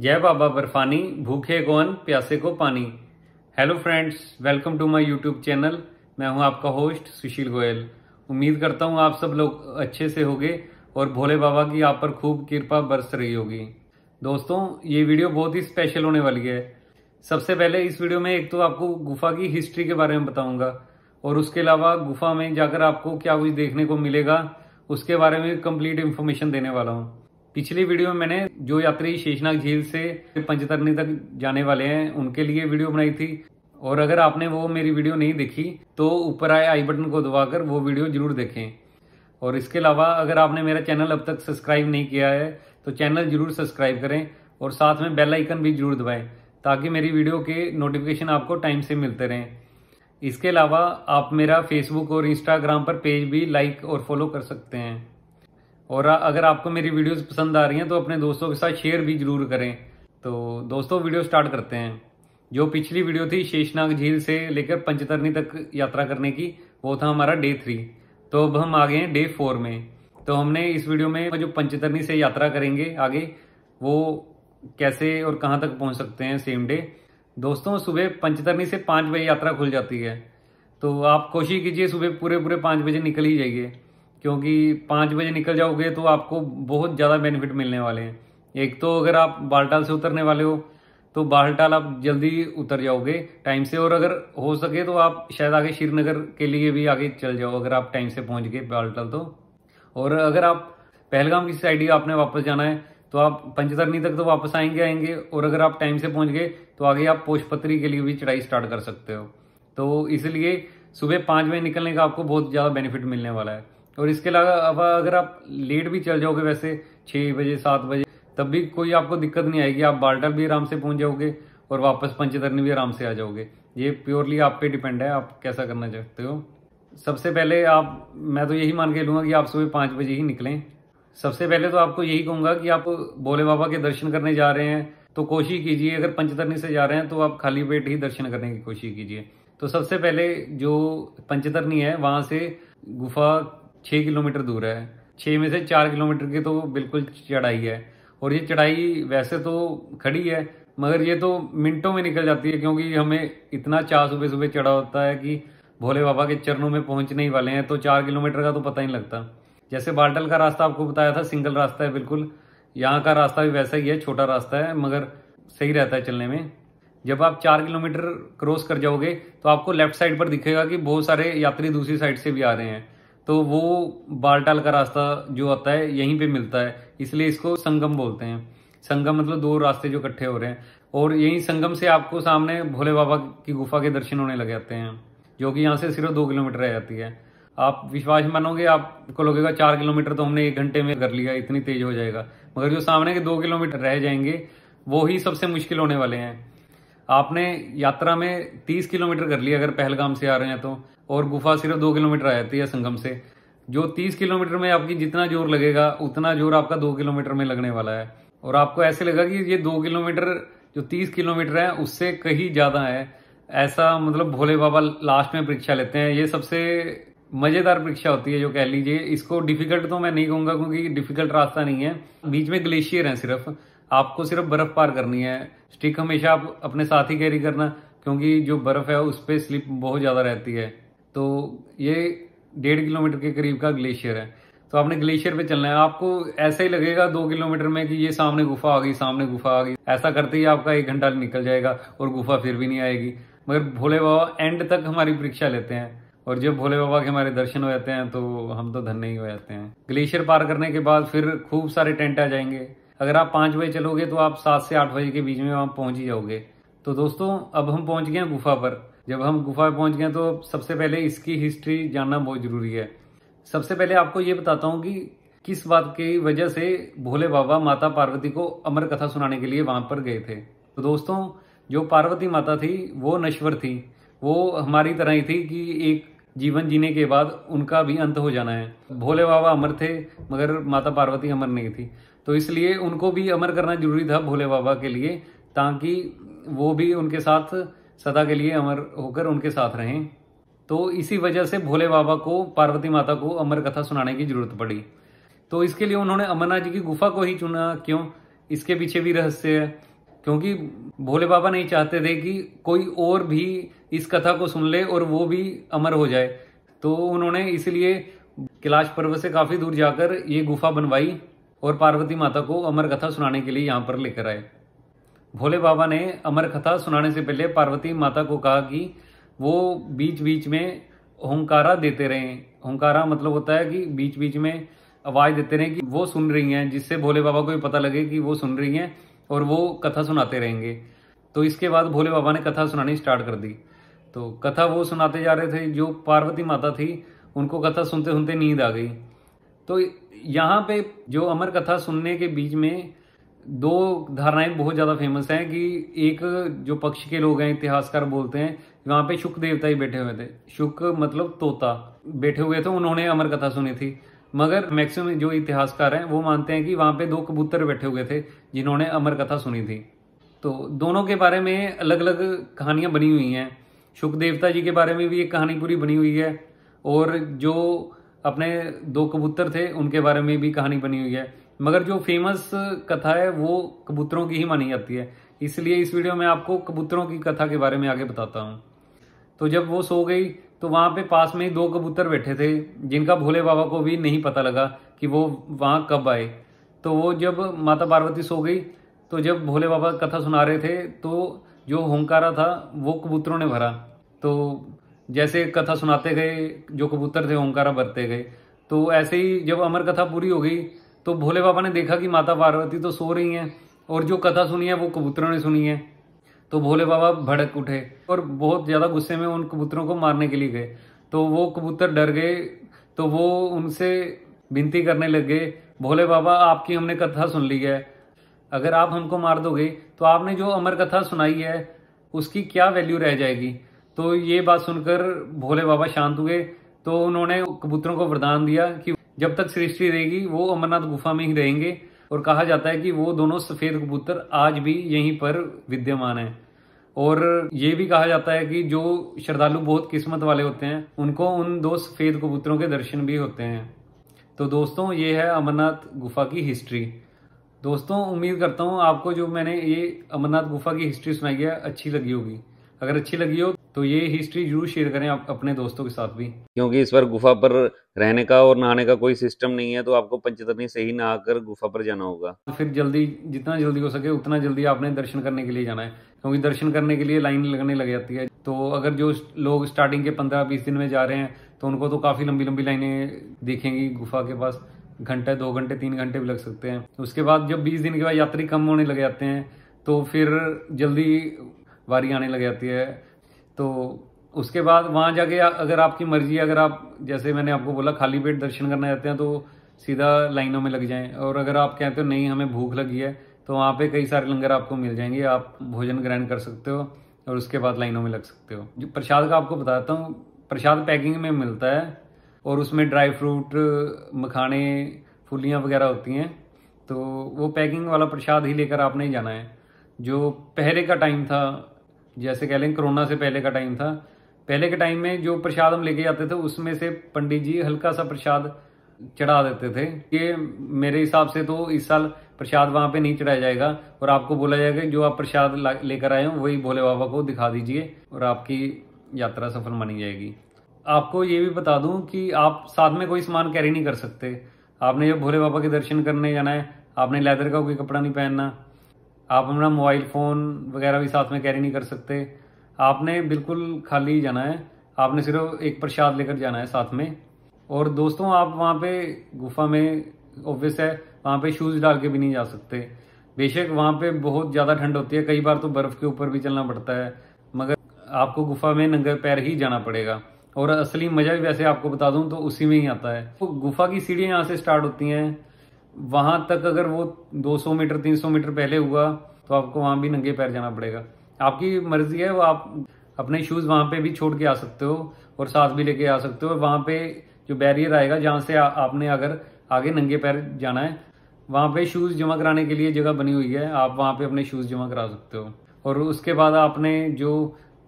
जय बाबा बर्फानी भूखे कौन प्यासे को पानी hello friends welcome to my YouTube channel मैं हूं आपका होस्ट सुशील गोयल उम्मीद करता हूं आप सब लोग अच्छे से होंगे और भोले बाबा की आप पर खूब कृपा बरस रही होगी दोस्तों ये वीडियो बहुत ही स्पेशल होने वाली है सबसे पहले इस वीडियो में एक तो आपको गुफा की हिस्ट्री के बारे में बताऊंगा और उसके अलावा गुफा में जाकर आपको क्या कुछ देखने को मिलेगा उसके बारे में कंप्लीट इन्फॉर्मेशन देने वाला हूँ पिछले वीडियो में मैंने जो यात्री शेषनाग झील से पंचतरनी तक जाने वाले हैं उनके लिए वीडियो बनाई थी और अगर आपने वो मेरी वीडियो नहीं देखी तो ऊपर आए आई बटन को दबाकर वो वीडियो जरूर देखें और इसके अलावा अगर आपने मेरा चैनल अब तक सब्सक्राइब नहीं किया है तो चैनल जरूर सब्सक्राइब करें और साथ में बेल आइकन भी जरूर दबाएं ताकि मेरी वीडियो के नोटिफिकेशन आपको टाइम से मिलते रहें इसके अलावा आप मेरा फेसबुक और इंस्टाग्राम पर पेज भी लाइक और फॉलो कर सकते हैं और अगर आपको मेरी वीडियोस पसंद आ रही हैं तो अपने दोस्तों के साथ शेयर भी जरूर करें तो दोस्तों वीडियो स्टार्ट करते हैं जो पिछली वीडियो थी शेषनाग झील से लेकर पंचतरनी तक यात्रा करने की वो था हमारा डे थ्री तो अब हम आ गए हैं डे फोर में तो हमने इस वीडियो में जो पंचतरनी से यात्रा करेंगे आगे वो कैसे और कहाँ तक पहुँच सकते हैं सेम डे दोस्तों सुबह पंचतरनी से पाँच बजे यात्रा खुल जाती है तो आप कोशिश कीजिए सुबह पूरे पूरे पाँच बजे निकल ही जाइए क्योंकि पाँच बजे निकल जाओगे तो आपको बहुत ज़्यादा बेनिफिट मिलने वाले हैं एक तो अगर आप बालटाल से उतरने वाले हो तो बालटाल आप जल्दी उतर जाओगे टाइम से और अगर हो सके तो आप शायद आगे श्रीनगर के लिए भी आगे चल जाओ अगर आप टाइम से पहुंच गए बालटाल तो और अगर आप पहलगाम की साइड ही आपने वापस जाना है तो आप पंचतरनी तक तो वापस आएंगे आएंगे और अगर आप टाइम से पहुंच गए तो आगे आप पोषपत्री के लिए भी चढ़ाई स्टार्ट कर सकते हो तो इसलिए सुबह पाँच बजे निकलने का आपको बहुत ज़्यादा बेनिफिट मिलने वाला है और इसके अलावा अगर आप लेट भी चल जाओगे वैसे छः बजे सात बजे तब भी कोई आपको दिक्कत नहीं आएगी आप बाल्टा भी आराम से पहुंच जाओगे और वापस पंचतरनी भी आराम से आ जाओगे ये प्योरली आप पे डिपेंड है आप कैसा करना चाहते हो सबसे पहले आप मैं तो यही मान के लूँगा कि आप सुबह पाँच बजे ही निकलें सबसे पहले तो आपको यही कहूँगा कि आप भोले बाबा के दर्शन करने जा रहे हैं तो कोशिश कीजिए अगर पंचतरनी से जा रहे हैं तो आप खाली पेट ही दर्शन करने की कोशिश कीजिए तो सबसे पहले जो पंचतरनी है वहाँ से गुफा छः किलोमीटर दूर है छः में से चार किलोमीटर की तो बिल्कुल चढ़ाई है और ये चढ़ाई वैसे तो खड़ी है मगर ये तो मिनटों में निकल जाती है क्योंकि हमें इतना चा सुबह सुबह चढ़ा होता है कि भोले बाबा के चरणों में पहुंचने ही वाले हैं तो चार किलोमीटर का तो पता ही नहीं लगता जैसे बाल्टल का रास्ता आपको बताया था सिंगल रास्ता है बिल्कुल यहाँ का रास्ता भी वैसा ही है छोटा रास्ता है मगर सही रहता है चलने में जब आप चार किलोमीटर क्रॉस कर जाओगे तो आपको लेफ्ट साइड पर दिखेगा कि बहुत सारे यात्री दूसरी साइड से भी आ रहे हैं तो वो बालटाल का रास्ता जो आता है यहीं पे मिलता है इसलिए इसको संगम बोलते हैं संगम मतलब दो रास्ते जो इकट्ठे हो रहे हैं और यहीं संगम से आपको सामने भोले बाबा की गुफा के दर्शन होने लग जाते हैं जो कि यहाँ से सिर्फ दो किलोमीटर रह जाती है आप विश्वास मानोगे आपको लगेगा चार किलोमीटर तो हमने एक घंटे में कर लिया इतनी तेज हो जाएगा मगर जो सामने के दो किलोमीटर रह जाएंगे वो ही सबसे मुश्किल होने वाले हैं आपने यात्रा में तीस किलोमीटर कर लिया अगर पहलगाम से आ रहे हैं तो और गुफा सिर्फ दो किलोमीटर आ जाती है संगम से जो तीस किलोमीटर में आपकी जितना जोर लगेगा उतना जोर आपका दो किलोमीटर में लगने वाला है और आपको ऐसे लगा कि ये दो किलोमीटर जो तीस किलोमीटर है उससे कहीं ज़्यादा है ऐसा मतलब भोले बाबा लास्ट में परीक्षा लेते हैं ये सबसे मज़ेदार परीक्षा होती है जो कह लीजिए इसको डिफ़िकल्ट तो मैं नहीं कहूंगा क्योंकि डिफ़िकल्ट रास्ता नहीं है बीच में ग्लेशियर है सिर्फ आपको सिर्फ बर्फ़ पार करनी है स्टिक हमेशा आप अपने साथ ही कैरी करना क्योंकि जो बर्फ़ है उस पर स्लिप बहुत ज़्यादा रहती है तो ये डेढ़ किलोमीटर के करीब का ग्लेशियर है तो आपने ग्लेशियर पे चलना है आपको ऐसा ही लगेगा दो किलोमीटर में कि ये सामने गुफा आ गई सामने गुफा आ गई ऐसा करते ही आपका एक घंटा निकल जाएगा और गुफा फिर भी नहीं आएगी मगर भोले बाबा एंड तक हमारी परीक्षा लेते हैं और जब भोले बाबा के हमारे दर्शन हो जाते हैं तो हम तो धन्य ही हो जाते हैं ग्लेशियर पार करने के बाद फिर खूब सारे टेंट आ जाएंगे अगर आप पाँच बजे चलोगे तो आप सात से आठ बजे के बीच में वहाँ पहुँच ही जाओगे तो दोस्तों अब हम पहुँच गए हैं गुफा पर जब हम गुफा पहुंच गए तो सबसे पहले इसकी हिस्ट्री जानना बहुत ज़रूरी है सबसे पहले आपको ये बताता हूँ कि किस बात की वजह से भोले बाबा माता पार्वती को अमर कथा सुनाने के लिए वहाँ पर गए थे तो दोस्तों जो पार्वती माता थी वो नश्वर थी वो हमारी तरह ही थी कि एक जीवन जीने के बाद उनका भी अंत हो जाना है भोले बाबा अमर थे मगर माता पार्वती अमर नहीं थी तो इसलिए उनको भी अमर करना जरूरी था भोले बाबा के लिए ताकि वो भी उनके साथ सदा के लिए अमर होकर उनके साथ रहें तो इसी वजह से भोले बाबा को पार्वती माता को अमर कथा सुनाने की जरूरत पड़ी तो इसके लिए उन्होंने अमरनाथ जी की गुफा को ही चुना क्यों इसके पीछे भी रहस्य है क्योंकि भोले बाबा नहीं चाहते थे कि कोई और भी इस कथा को सुन ले और वो भी अमर हो जाए तो उन्होंने इसलिए कैलाश पर्वत से काफी दूर जाकर ये गुफा बनवाई और पार्वती माता को अमर कथा सुनाने के लिए यहाँ पर लेकर आए भोले बाबा ने अमर कथा सुनाने से पहले पार्वती माता को कहा कि वो बीच बीच में हंकारा देते रहें हंकारा मतलब होता है कि बीच बीच में आवाज़ देते रहें कि वो सुन रही हैं जिससे भोले बाबा को भी पता लगे कि वो सुन रही हैं और वो कथा सुनाते रहेंगे तो इसके बाद भोले बाबा ने कथा सुनानी स्टार्ट कर दी तो कथा वो सुनाते जा रहे थे जो पार्वती माता थी उनको कथा सुनते सुनते नींद आ गई तो यहाँ पे जो अमर कथा सुनने के बीच में दो धारणाएं बहुत ज़्यादा फेमस हैं कि एक जो पक्ष के लोग हैं इतिहासकार बोलते हैं वहाँ पे शुक देवता ही बैठे हुए थे शुक मतलब तोता बैठे हुए थे उन्होंने अमर कथा सुनी थी मगर मैक्सिमम जो इतिहासकार हैं वो मानते हैं कि वहाँ पे दो कबूतर बैठे हुए थे जिन्होंने अमर कथा सुनी थी तो दोनों के बारे में अलग अलग कहानियाँ बनी हुई हैं शुक देवता जी के बारे में भी एक कहानी पूरी बनी हुई है और जो अपने दो कबूतर थे उनके बारे में भी कहानी बनी हुई है मगर जो फेमस कथा है वो कबूतरों की ही मानी जाती है इसलिए इस वीडियो में आपको कबूतरों की कथा के बारे में आगे बताता हूँ तो जब वो सो गई तो वहाँ पे पास में ही दो कबूतर बैठे थे जिनका भोले बाबा को भी नहीं पता लगा कि वो वहाँ कब आए तो वो जब माता पार्वती सो गई तो जब भोले बाबा कथा सुना रहे थे तो जो हंकारा था वो कबूतरों ने भरा तो जैसे कथा सुनाते गए जो कबूतर थे होंकारा भरते गए तो ऐसे ही जब अमर कथा पूरी हो गई तो भोले बाबा ने देखा कि माता पार्वती तो सो रही हैं और जो कथा सुनी है वो कबूतरों ने सुनी है तो भोले बाबा भड़क उठे और बहुत ज़्यादा गुस्से में उन कबूतरों को मारने के लिए गए तो वो कबूतर डर गए तो वो उनसे विनती करने लग गए भोले बाबा आपकी हमने कथा सुन ली है अगर आप हमको मार दोगे तो आपने जो अमर कथा सुनाई है उसकी क्या वैल्यू रह जाएगी तो ये बात सुनकर भोले बाबा शांत हुए तो उन्होंने कबूतरों को वरदान दिया कि जब तक सृष्टि रहेगी वो अमरनाथ गुफा में ही रहेंगे और कहा जाता है कि वो दोनों सफ़ेद कबूतर आज भी यहीं पर विद्यमान हैं और ये भी कहा जाता है कि जो श्रद्धालु बहुत किस्मत वाले होते हैं उनको उन दो सफ़ेद कबूतरों के दर्शन भी होते हैं तो दोस्तों ये है अमरनाथ गुफा की हिस्ट्री दोस्तों उम्मीद करता हूँ आपको जो मैंने ये अमरनाथ गुफा की हिस्ट्री सुनाई है अच्छी लगी होगी अगर अच्छी लगी हो तो ये हिस्ट्री जरूर शेयर करें आप अपने दोस्तों के साथ भी क्योंकि इस बार गुफा पर रहने का और नहाने का कोई सिस्टम नहीं है तो आपको पंचतरणी से ही नहा गुफा पर जाना होगा फिर जल्दी जितना जल्दी हो सके उतना जल्दी आपने दर्शन करने के लिए जाना है क्योंकि दर्शन करने के लिए लाइन लगने लग जाती है तो अगर जो लोग स्टार्टिंग के पंद्रह बीस दिन में जा रहे हैं तो उनको तो काफी लंबी लंबी लाइने देखेंगी गुफा के पास घंटे दो घंटे तीन घंटे भी लग सकते हैं उसके बाद जब बीस दिन के बाद यात्री कम होने लग जाते हैं तो फिर जल्दी बारी आने लग जाती है तो उसके बाद वहाँ जाके अगर आपकी मर्जी अगर आप जैसे मैंने आपको बोला खाली पेट दर्शन करना चाहते हैं तो सीधा लाइनों में लग जाएं और अगर आप कहते हो नहीं हमें भूख लगी है तो वहाँ पे कई सारे लंगर आपको मिल जाएंगे आप भोजन ग्रहण कर सकते हो और उसके बाद लाइनों में लग सकते हो जो प्रसाद का आपको बताता हूँ प्रसाद पैकिंग में मिलता है और उसमें ड्राई फ्रूट मखाने फूलियाँ वगैरह होती हैं तो वो पैकिंग वाला प्रसाद ही लेकर आपने जाना है जो पहले का टाइम था जैसे कह लें कोरोना से पहले का टाइम था पहले के टाइम में जो प्रसाद हम लेके जाते थे उसमें से पंडित जी हल्का सा प्रसाद चढ़ा देते थे कि मेरे हिसाब से तो इस साल प्रसाद वहाँ पे नहीं चढ़ाया जाएगा और आपको बोला जाएगा जो आप प्रसाद लेकर आए हो वही भोले बाबा को दिखा दीजिए और आपकी यात्रा सफल मानी जाएगी आपको ये भी बता दूं कि आप साथ में कोई सामान कैरी नहीं कर सकते आपने जब भोले बाबा के दर्शन करने जाना है आपने लेदर का कोई कपड़ा नहीं पहनना आप अपना मोबाइल फ़ोन वगैरह भी साथ में कैरी नहीं कर सकते आपने बिल्कुल खाली जाना है आपने सिर्फ एक प्रसाद लेकर जाना है साथ में और दोस्तों आप वहाँ पे गुफा में ऑब्वियस है वहाँ पे शूज़ डाल के भी नहीं जा सकते बेशक वहाँ पे बहुत ज़्यादा ठंड होती है कई बार तो बर्फ़ के ऊपर भी चलना पड़ता है मगर आपको गुफा में नंगे पैर ही जाना पड़ेगा और असली मज़ा भी वैसे आपको बता दूँ तो उसी में ही आता है तो गुफा की सीढ़ियाँ यहाँ से स्टार्ट होती हैं वहाँ तक अगर वो 200 मीटर 300 मीटर पहले हुआ तो आपको वहाँ भी नंगे पैर जाना पड़ेगा आपकी मर्जी है वो आप अपने शूज़ वहाँ पे भी छोड़ के आ सकते हो और साथ भी लेके आ सकते हो वहाँ पे जो बैरियर आएगा जहाँ से आ, आपने अगर आगे नंगे पैर जाना है वहाँ पे शूज़ जमा कराने के लिए जगह बनी हुई है आप वहाँ पे अपने शूज़ जमा करा सकते हो और उसके बाद आपने जो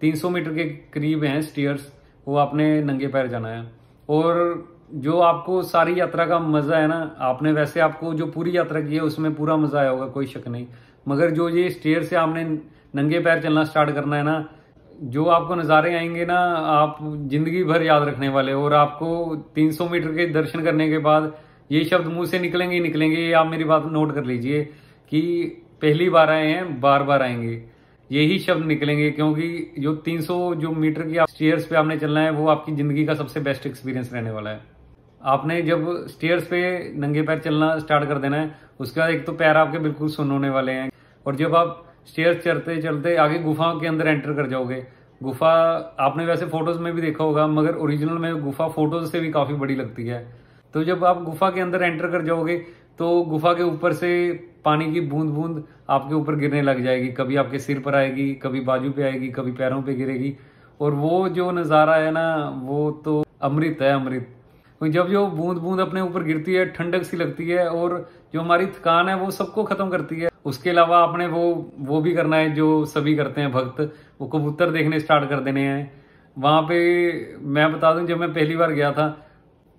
300 मीटर के करीब हैं स्टीयर्स वो आपने नंगे पैर जाना है और जो आपको सारी यात्रा का मजा है ना आपने वैसे आपको जो पूरी यात्रा की है उसमें पूरा मजा आया होगा कोई शक नहीं मगर जो ये स्टेयर से आपने नंगे पैर चलना स्टार्ट करना है ना जो आपको नज़ारे आएंगे ना आप जिंदगी भर याद रखने वाले और आपको 300 मीटर के दर्शन करने के बाद ये शब्द मुंह से निकलेंगे ही निकलेंगे ये आप मेरी बात नोट कर लीजिए कि पहली बार आए हैं बार बार आएंगे यही शब्द निकलेंगे क्योंकि जो 300 जो मीटर की स्टेयर्स पे आपने चलना है वो आपकी ज़िंदगी का सबसे बेस्ट एक्सपीरियंस रहने वाला है आपने जब स्टेयर्स पे नंगे पैर चलना स्टार्ट कर देना है उसके बाद एक तो पैर आपके बिल्कुल सुन होने वाले हैं और जब आप स्टेयर्स चलते चलते आगे गुफाओं के अंदर एंटर कर जाओगे गुफा आपने वैसे फोटोज में भी देखा होगा मगर ओरिजिनल में गुफा फोटोज से भी काफ़ी बड़ी लगती है तो जब आप गुफा के अंदर एंटर कर जाओगे तो गुफा के ऊपर से पानी की बूंद बूंद आपके ऊपर गिरने लग जाएगी कभी आपके सिर पर आएगी कभी बाजू पे आएगी कभी पैरों पे गिरेगी और वो जो नज़ारा है ना वो तो अमृत है अमृत जब जो बूंद बूंद अपने ऊपर गिरती है ठंडक सी लगती है और जो हमारी थकान है वो सबको खत्म करती है उसके अलावा आपने वो वो भी करना है जो सभी करते हैं भक्त वो कबूतर देखने स्टार्ट कर देने हैं वहाँ पे मैं बता दूं जब मैं पहली बार गया था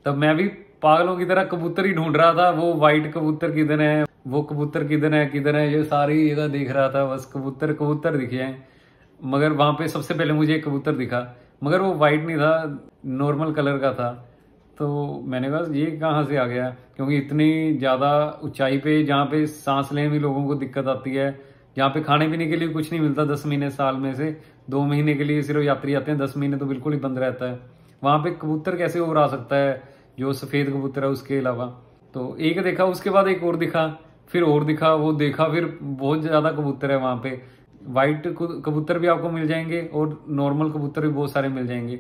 तब मैं भी पागलों की तरह कबूतर ही ढूंढ रहा था वो वाइट कबूतर किधर है वो कबूतर किधर है किधर है ये सारी जगह देख रहा था बस कबूतर कबूतर दिखे हैं मगर वहाँ पे सबसे पहले मुझे एक कबूतर दिखा मगर वो वाइट नहीं था नॉर्मल कलर का था तो मैंने कहा ये कहाँ से आ गया क्योंकि इतनी ज़्यादा ऊंचाई पे जहाँ पे सांस लेने में लोगों को दिक्कत आती है जहाँ पे खाने पीने के लिए कुछ नहीं मिलता दस महीने साल में से दो महीने के लिए सिर्फ यात्री आते हैं दस महीने तो बिल्कुल ही बंद रहता है वहाँ पे कबूतर कैसे और आ सकता है जो सफ़ेद कबूतर है उसके अलावा तो एक देखा उसके बाद एक और दिखा फिर और दिखा वो देखा फिर बहुत ज़्यादा कबूतर है वहाँ पे वाइट कबूतर भी आपको मिल जाएंगे और नॉर्मल कबूतर भी बहुत सारे मिल जाएंगे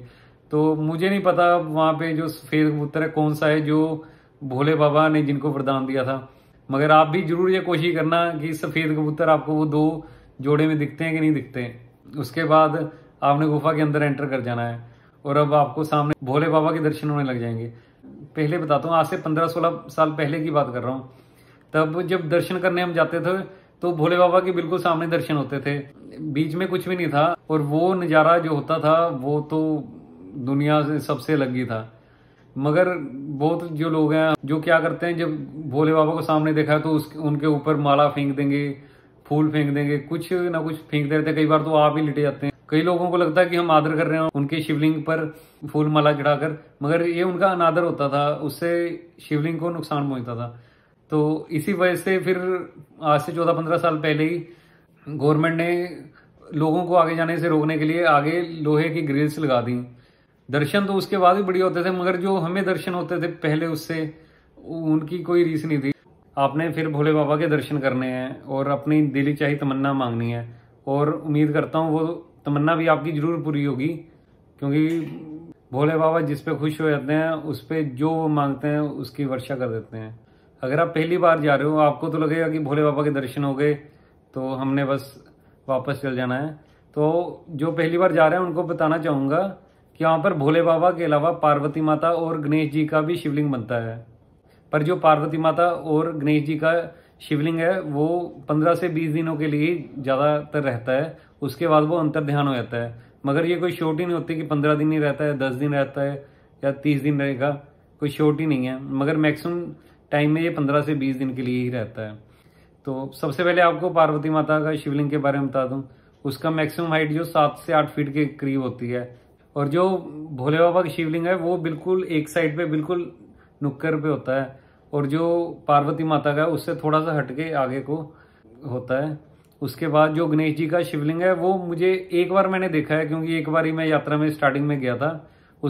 तो मुझे नहीं पता वहाँ पे जो सफ़ेद कबूतर है कौन सा है जो भोले बाबा ने जिनको वरदान दिया था मगर आप भी जरूर ये कोशिश करना कि सफ़ेद कबूतर आपको वो दो जोड़े में दिखते हैं कि नहीं दिखते हैं उसके बाद आपने गुफा के अंदर एंटर कर जाना है और अब आपको सामने भोले बाबा के दर्शन होने लग जाएंगे पहले बताता हूँ आज से पंद्रह सोलह साल पहले की बात कर रहा हूँ तब जब दर्शन करने हम जाते थे तो भोले बाबा के बिल्कुल सामने दर्शन होते थे बीच में कुछ भी नहीं था और वो नज़ारा जो होता था वो तो दुनिया से सबसे अलग ही था मगर बहुत जो लोग हैं जो क्या करते हैं जब भोले बाबा को सामने देखा है तो उस उनके ऊपर माला फेंक देंगे फूल फेंक देंगे कुछ ना कुछ फेंक देते हैं कई बार तो आप ही लिटे जाते हैं कई लोगों को लगता है कि हम आदर कर रहे हैं उनके शिवलिंग पर फूल माला चढ़ाकर मगर ये उनका अनादर होता था उससे शिवलिंग को नुकसान पहुंचता था तो इसी वजह से फिर आज से चौदह पंद्रह साल पहले ही गवर्नमेंट ने लोगों को आगे जाने से रोकने के लिए आगे लोहे की ग्रिल्स लगा दी दर्शन तो उसके बाद भी बढ़िया होते थे मगर जो हमें दर्शन होते थे पहले उससे उनकी कोई रीस नहीं थी आपने फिर भोले बाबा के दर्शन करने हैं और अपनी दिली चाही तमन्ना मांगनी है और उम्मीद करता हूँ वो तमन्ना भी आपकी ज़रूर पूरी होगी क्योंकि भोले बाबा जिस पे खुश हो जाते हैं उस पर जो वो मांगते हैं उसकी वर्षा कर देते हैं अगर आप पहली बार जा रहे हो आपको तो लगेगा कि भोले बाबा के दर्शन हो गए तो हमने बस वापस चल जाना है तो जो पहली बार जा रहे हैं उनको बताना चाहूँगा यहाँ पर भोले बाबा के अलावा पार्वती माता और गणेश जी का भी शिवलिंग बनता है पर जो पार्वती माता और गणेश जी का शिवलिंग है वो पंद्रह से बीस दिनों के लिए ज़्यादातर रहता है उसके बाद वो अंतर ध्यान हो जाता है मगर ये कोई शॉर्ट ही नहीं होती कि पंद्रह दिन ही रहता है दस दिन रहता है या तीस दिन रहेगा कोई शॉर्ट ही नहीं है मगर मैक्सिमम टाइम में ये पंद्रह से बीस दिन के लिए ही रहता है तो सबसे पहले आपको पार्वती माता का शिवलिंग के बारे में बता दूँ उसका मैक्सिमम हाइट जो सात से आठ फीट के करीब होती है और जो भोले बाबा का शिवलिंग है वो बिल्कुल एक साइड पे बिल्कुल नुक्कर पे होता है और जो पार्वती माता का है उससे थोड़ा सा हटके आगे को होता है उसके बाद जो गणेश जी का शिवलिंग है वो मुझे एक बार मैंने देखा है क्योंकि एक बार ही मैं यात्रा में स्टार्टिंग में गया था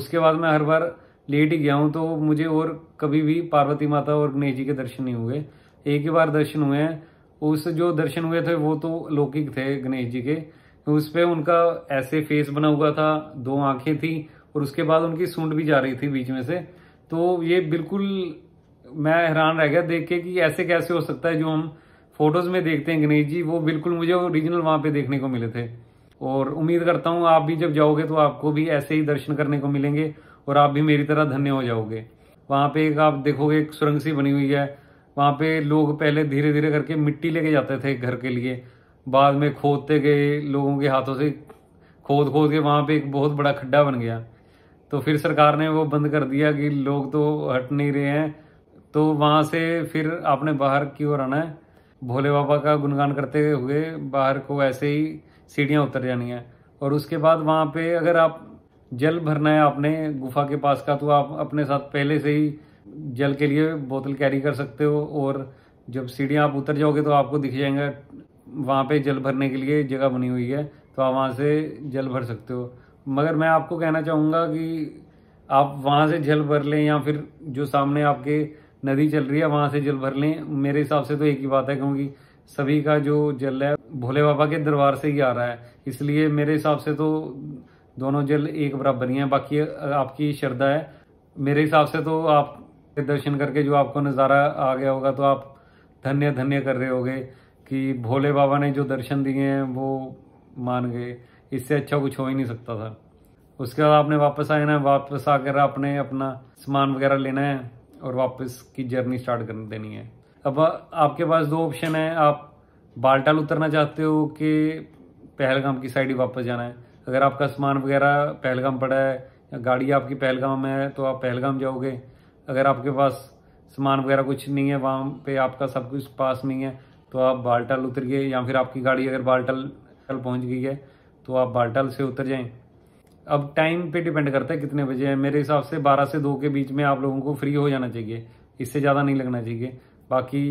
उसके बाद मैं हर बार लेट ही गया हूँ तो मुझे और कभी भी पार्वती माता और गणेश जी के दर्शन नहीं हुए एक ही बार दर्शन हुए हैं उस जो दर्शन हुए थे वो तो लौकिक थे गणेश जी के तो उस पर उनका ऐसे फेस बना हुआ था दो आंखें थी और उसके बाद उनकी सूंड भी जा रही थी बीच में से तो ये बिल्कुल मैं हैरान रह गया देख के कि ऐसे कैसे हो सकता है जो हम फोटोज में देखते हैं गणेश जी वो बिल्कुल मुझे ओरिजिनल वहां पे देखने को मिले थे और उम्मीद करता हूँ आप भी जब जाओगे तो आपको भी ऐसे ही दर्शन करने को मिलेंगे और आप भी मेरी तरह धन्य हो जाओगे वहाँ पे एक आप देखोगे एक सुरंग सी बनी हुई है वहाँ पे लोग पहले धीरे धीरे करके मिट्टी लेके जाते थे घर के लिए बाद में खोदते गए लोगों के हाथों से खोद खोद के वहाँ पे एक बहुत बड़ा खड्डा बन गया तो फिर सरकार ने वो बंद कर दिया कि लोग तो हट नहीं रहे हैं तो वहाँ से फिर आपने बाहर की ओर आना है भोले बाबा का गुणगान करते हुए बाहर को ऐसे ही सीढ़ियाँ उतर जानी है और उसके बाद वहाँ पे अगर आप जल भरना है आपने गुफा के पास का तो आप अपने साथ पहले से ही जल के लिए बोतल कैरी कर सकते हो और जब सीढ़ियाँ आप उतर जाओगे तो आपको दिख जाएगा वहाँ पे जल भरने के लिए जगह बनी हुई है तो आप वहाँ से जल भर सकते हो मगर मैं आपको कहना चाहूँगा कि आप वहाँ से जल भर लें या फिर जो सामने आपके नदी चल रही है वहाँ से जल भर लें मेरे हिसाब से तो एक ही बात है क्योंकि सभी का जो जल है भोले बाबा के दरबार से ही आ रहा है इसलिए मेरे हिसाब से तो दोनों जल एक बराबर ही हैं बाकी आपकी श्रद्धा है मेरे हिसाब से तो आप दर्शन करके जो आपको नज़ारा आ गया होगा तो आप धन्य धन्य कर रहे होगे कि भोले बाबा ने जो दर्शन दिए हैं वो मान गए इससे अच्छा कुछ हो ही नहीं सकता था उसके बाद आपने वापस आना है वापस आकर आपने अपना सामान वगैरह लेना है और वापस की जर्नी स्टार्ट कर देनी है अब आपके पास दो ऑप्शन है आप बालटाल उतरना चाहते हो कि पहलगाम की साइड ही वापस जाना है अगर आपका सामान वगैरह पहलगाम पड़ा है या गाड़ी आपकी पहलगाम है तो आप पहलगाम जाओगे अगर आपके पास सामान वगैरह कुछ नहीं है वहाँ पे आपका सब कुछ पास नहीं है तो आप बालटल उतर गए या फिर आपकी गाड़ी अगर बालटल बालटाल पहुंच गई है तो आप बालटल से उतर जाएं अब टाइम पे डिपेंड करता है कितने बजे हैं मेरे हिसाब से 12 से 2 के बीच में आप लोगों को फ्री हो जाना चाहिए इससे ज़्यादा नहीं लगना चाहिए बाकी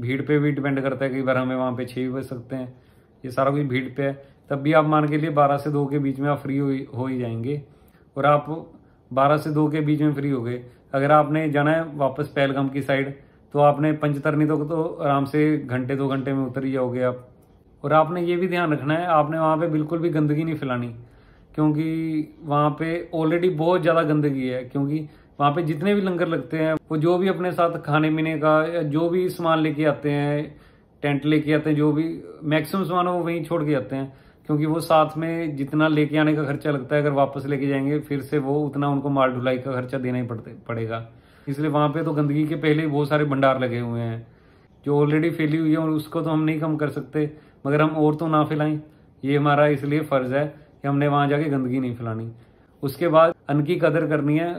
भीड़ पे भी डिपेंड करता है कई बार हमें वहाँ पे छः भी बज सकते हैं ये सारा कुछ भीड़ पे है तब भी आप मान के लिए बारह से दो के बीच में आप फ्री हो ही जाएंगे और आप बारह से दो के बीच में फ्री हो गए अगर आपने जाना है वापस पहलगाम की साइड तो आपने पंचतरणी तक तो, तो आराम से घंटे दो घंटे में उतर ही जाओगे आप और आपने ये भी ध्यान रखना है आपने वहाँ पे बिल्कुल भी गंदगी नहीं फैलानी क्योंकि वहाँ पे ऑलरेडी बहुत ज़्यादा गंदगी है क्योंकि वहाँ पे जितने भी लंगर लगते हैं वो जो भी अपने साथ खाने पीने का या जो भी सामान लेके आते हैं टेंट लेके आते हैं जो भी मैक्सिमम सामान वो वहीं छोड़ के आते हैं क्योंकि वो साथ में जितना लेके आने का खर्चा लगता है अगर वापस लेके जाएंगे फिर से वो उतना उनको माल ढुलाई का खर्चा देना ही पड़ेगा इसलिए वहाँ पे तो गंदगी के पहले ही बहुत सारे भंडार लगे हुए हैं जो ऑलरेडी फैली हुई है और उसको तो हम नहीं कम कर सकते मगर हम और तो ना फैलाएं ये हमारा इसलिए फ़र्ज़ है कि हमने वहाँ जाके गंदगी नहीं फैलानी उसके बाद अन्न की कदर करनी है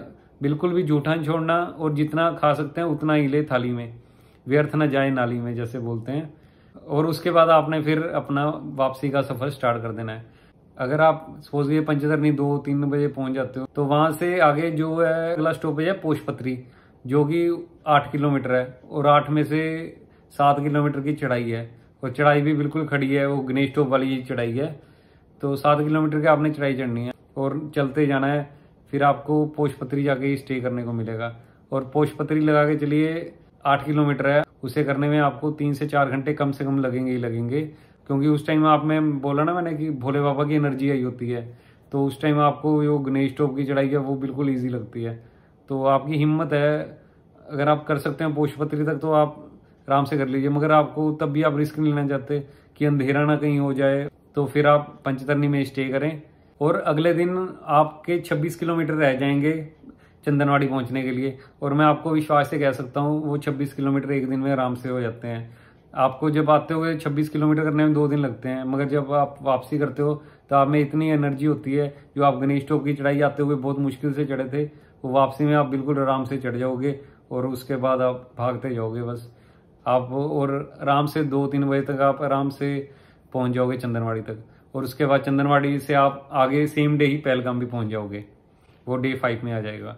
बिल्कुल भी जूठा नहीं छोड़ना और जितना खा सकते हैं उतना ही ले थाली में व्यर्थ ना जाए नाली में जैसे बोलते हैं और उसके बाद आपने फिर अपना वापसी का सफ़र स्टार्ट कर देना है अगर आप सपोज ये नहीं दो तीन बजे पहुंच जाते हो तो वहां से आगे जो है अगला स्टॉपेज है पोषपत्री जो कि आठ किलोमीटर है और आठ में से सात किलोमीटर की चढ़ाई है और चढ़ाई भी बिल्कुल खड़ी है वो गणेश टॉप वाली चढ़ाई है तो सात किलोमीटर की आपने चढ़ाई चढ़नी है और चलते जाना है फिर आपको पोषपत्री जाके स्टे करने को मिलेगा और पोषपत्री लगा के चलिए आठ किलोमीटर है उसे करने में आपको तीन से चार घंटे कम से कम लगेंगे ही लगेंगे क्योंकि उस टाइम आप में बोला ना मैंने कि भोले बाबा की एनर्जी आई होती है तो उस टाइम आपको जो गणेश टॉप की चढ़ाई है वो बिल्कुल ईजी लगती है तो आपकी हिम्मत है अगर आप कर सकते हैं पोषपत्री तक तो आप आराम से कर लीजिए मगर आपको तब भी आप रिस्क नहीं लेना चाहते कि अंधेरा ना कहीं हो जाए तो फिर आप पंचतरनी में स्टे करें और अगले दिन आपके 26 किलोमीटर रह जाएंगे चंदनवाड़ी पहुंचने के लिए और मैं आपको विश्वास से कह सकता हूं वो 26 किलोमीटर एक दिन में आराम से हो जाते हैं आपको जब आते हुए 26 किलोमीटर करने में दो दिन लगते हैं मगर जब आप वापसी करते हो तो आप में इतनी एनर्जी होती है जो आप गणेश टॉप की चढ़ाई आते हुए बहुत मुश्किल से चढ़े थे वो वापसी में आप बिल्कुल आराम से चढ़ जाओगे और उसके बाद आप भागते जाओगे बस आप और आराम से दो तीन बजे तक आप आराम से पहुंच जाओगे चंदनवाड़ी तक और उसके बाद चंदनवाड़ी से आप आगे सेम डे ही पहलगाम भी पहुंच जाओगे वो डे फाइव में आ जाएगा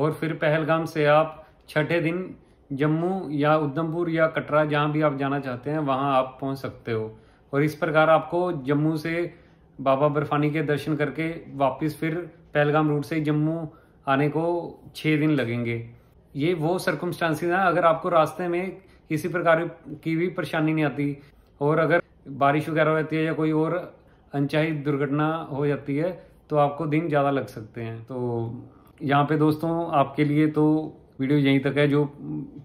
और फिर पहलगाम से आप छठे दिन जम्मू या उधमपुर या कटरा जहाँ भी आप जाना चाहते हैं वहाँ आप पहुँच सकते हो और इस प्रकार आपको जम्मू से बाबा बर्फानी के दर्शन करके वापस फिर पहलगाम रूट से जम्मू आने को छः दिन लगेंगे ये वो सर्कमस्टांसिस हैं अगर आपको रास्ते में किसी प्रकार की भी परेशानी नहीं आती और अगर बारिश वगैरह हो जाती है या कोई और अनचाही दुर्घटना हो जाती है तो आपको दिन ज़्यादा लग सकते हैं तो यहाँ पे दोस्तों आपके लिए तो वीडियो यहीं तक है जो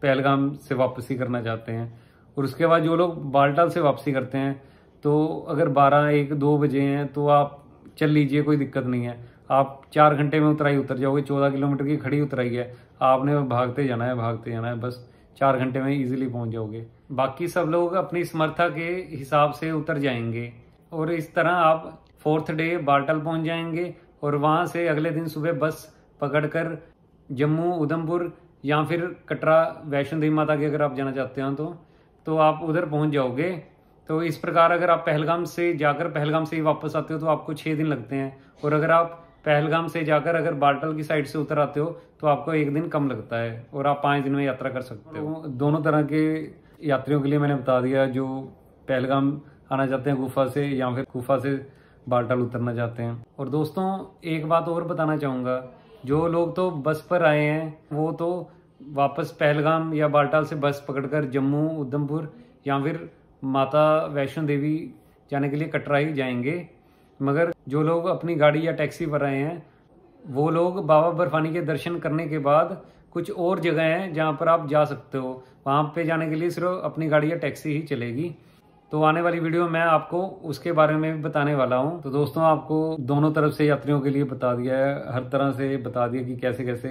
पहलगाम से वापसी करना चाहते हैं और उसके बाद जो लोग बालटाल से वापसी करते हैं तो अगर बारह एक दो बजे हैं तो आप चल लीजिए कोई दिक्कत नहीं है आप चार घंटे में उतराई उतर जाओगे चौदह किलोमीटर की खड़ी उतराई है आपने भागते जाना है भागते जाना है बस चार घंटे में इजीली पहुंच जाओगे बाकी सब लोग अपनी समर्था के हिसाब से उतर जाएंगे और इस तरह आप फोर्थ डे बालटल पहुंच जाएंगे और वहाँ से अगले दिन सुबह बस पकड़कर जम्मू उधमपुर या फिर कटरा वैष्णो देवी माता के अगर आप जाना चाहते हो तो तो आप उधर पहुंच जाओगे तो इस प्रकार अगर आप पहलगाम से जाकर पहलगाम से ही वापस आते हो तो आपको छः दिन लगते हैं और अगर आप पहलगाम से जाकर अगर बालटल की साइड से उतर आते हो तो आपको एक दिन कम लगता है और आप पाँच दिन में यात्रा कर सकते हो तो दोनों तरह के यात्रियों के लिए मैंने बता दिया जो पहलगाम आना चाहते हैं गुफा से या फिर गुफा से बालटल उतरना चाहते हैं और दोस्तों एक बात और बताना चाहूँगा जो लोग तो बस पर आए हैं वो तो वापस पहलगाम या बालटाल से बस पकड़कर जम्मू उधमपुर या फिर माता वैष्णो देवी जाने के लिए कटरा ही जाएंगे मगर जो लोग अपनी गाड़ी या टैक्सी पर आए हैं वो लोग बाबा बर्फानी के दर्शन करने के बाद कुछ और जगह हैं जहाँ पर आप जा सकते हो वहाँ पे जाने के लिए सिर्फ अपनी गाड़ी या टैक्सी ही चलेगी तो आने वाली वीडियो में आपको उसके बारे में भी बताने वाला हूँ तो दोस्तों आपको दोनों तरफ से यात्रियों के लिए बता दिया है हर तरह से बता दिया कि कैसे कैसे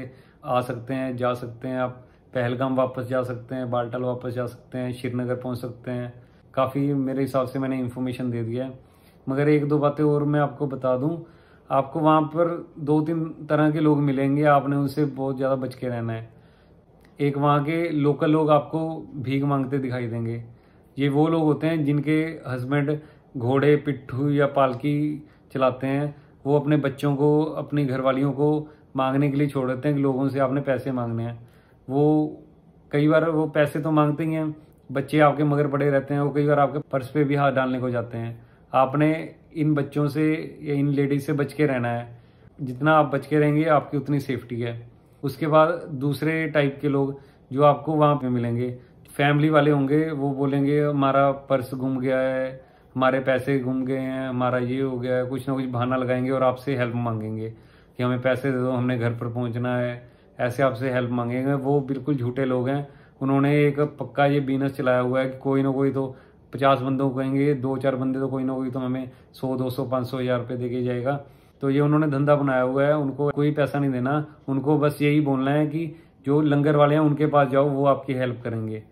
आ सकते हैं जा सकते हैं आप पहलगाम वापस जा सकते हैं बालटल वापस जा सकते हैं श्रीनगर पहुँच सकते हैं काफ़ी मेरे हिसाब से मैंने इन्फॉर्मेशन दे दिया है मगर एक दो बातें और मैं आपको बता दूँ आपको वहाँ पर दो तीन तरह के लोग मिलेंगे आपने उनसे बहुत ज़्यादा बच के रहना है एक वहाँ के लोकल लोग आपको भीख मांगते दिखाई देंगे ये वो लोग होते हैं जिनके हस्बैंड घोड़े पिट्ठू या पालकी चलाते हैं वो अपने बच्चों को अपनी घरवालियों को मांगने के लिए छोड़ देते हैं कि लोगों से आपने पैसे मांगने हैं वो कई बार वो पैसे तो मांगते ही हैं बच्चे आपके मगर पड़े रहते हैं वो कई बार आपके पर्स पे भी हाथ डालने को जाते हैं आपने इन बच्चों से या इन लेडीज से बच के रहना है जितना आप बच के रहेंगे आपकी उतनी सेफ्टी है उसके बाद दूसरे टाइप के लोग जो आपको वहाँ पे मिलेंगे फैमिली वाले होंगे वो बोलेंगे हमारा पर्स घूम गया है हमारे पैसे घूम गए हैं हमारा ये हो गया है कुछ ना कुछ बहाना लगाएंगे और आपसे हेल्प मांगेंगे कि हमें पैसे दे दो हमने घर पर पहुंचना है ऐसे आपसे हेल्प मांगेंगे वो बिल्कुल झूठे लोग हैं उन्होंने एक पक्का ये बिजनेस चलाया हुआ है कि कोई ना कोई तो पचास बंदों को कहेंगे दो चार बंदे तो कोई ना कोई तो हमें सौ दो सौ पाँच सौ हज़ार रुपये दे के जाएगा तो ये उन्होंने धंधा बनाया हुआ है उनको कोई पैसा नहीं देना उनको बस यही बोलना है कि जो लंगर वाले हैं उनके पास जाओ वो आपकी हेल्प करेंगे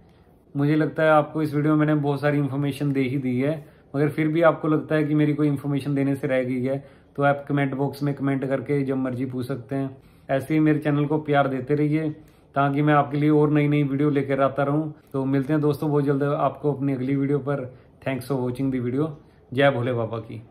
मुझे लगता है आपको इस वीडियो में मैंने बहुत सारी इन्फॉर्मेशन दे ही दी है मगर फिर भी आपको लगता है कि मेरी कोई इन्फॉर्मेशन देने से रह गई है तो आप कमेंट बॉक्स में कमेंट करके जब मर्जी पूछ सकते हैं ऐसे ही मेरे चैनल को प्यार देते रहिए ताकि मैं आपके लिए और नई नई वीडियो लेकर आता रहूँ तो मिलते हैं दोस्तों बहुत जल्द आपको अपनी अगली वीडियो पर thanks for watching the video जय भोले बाबा की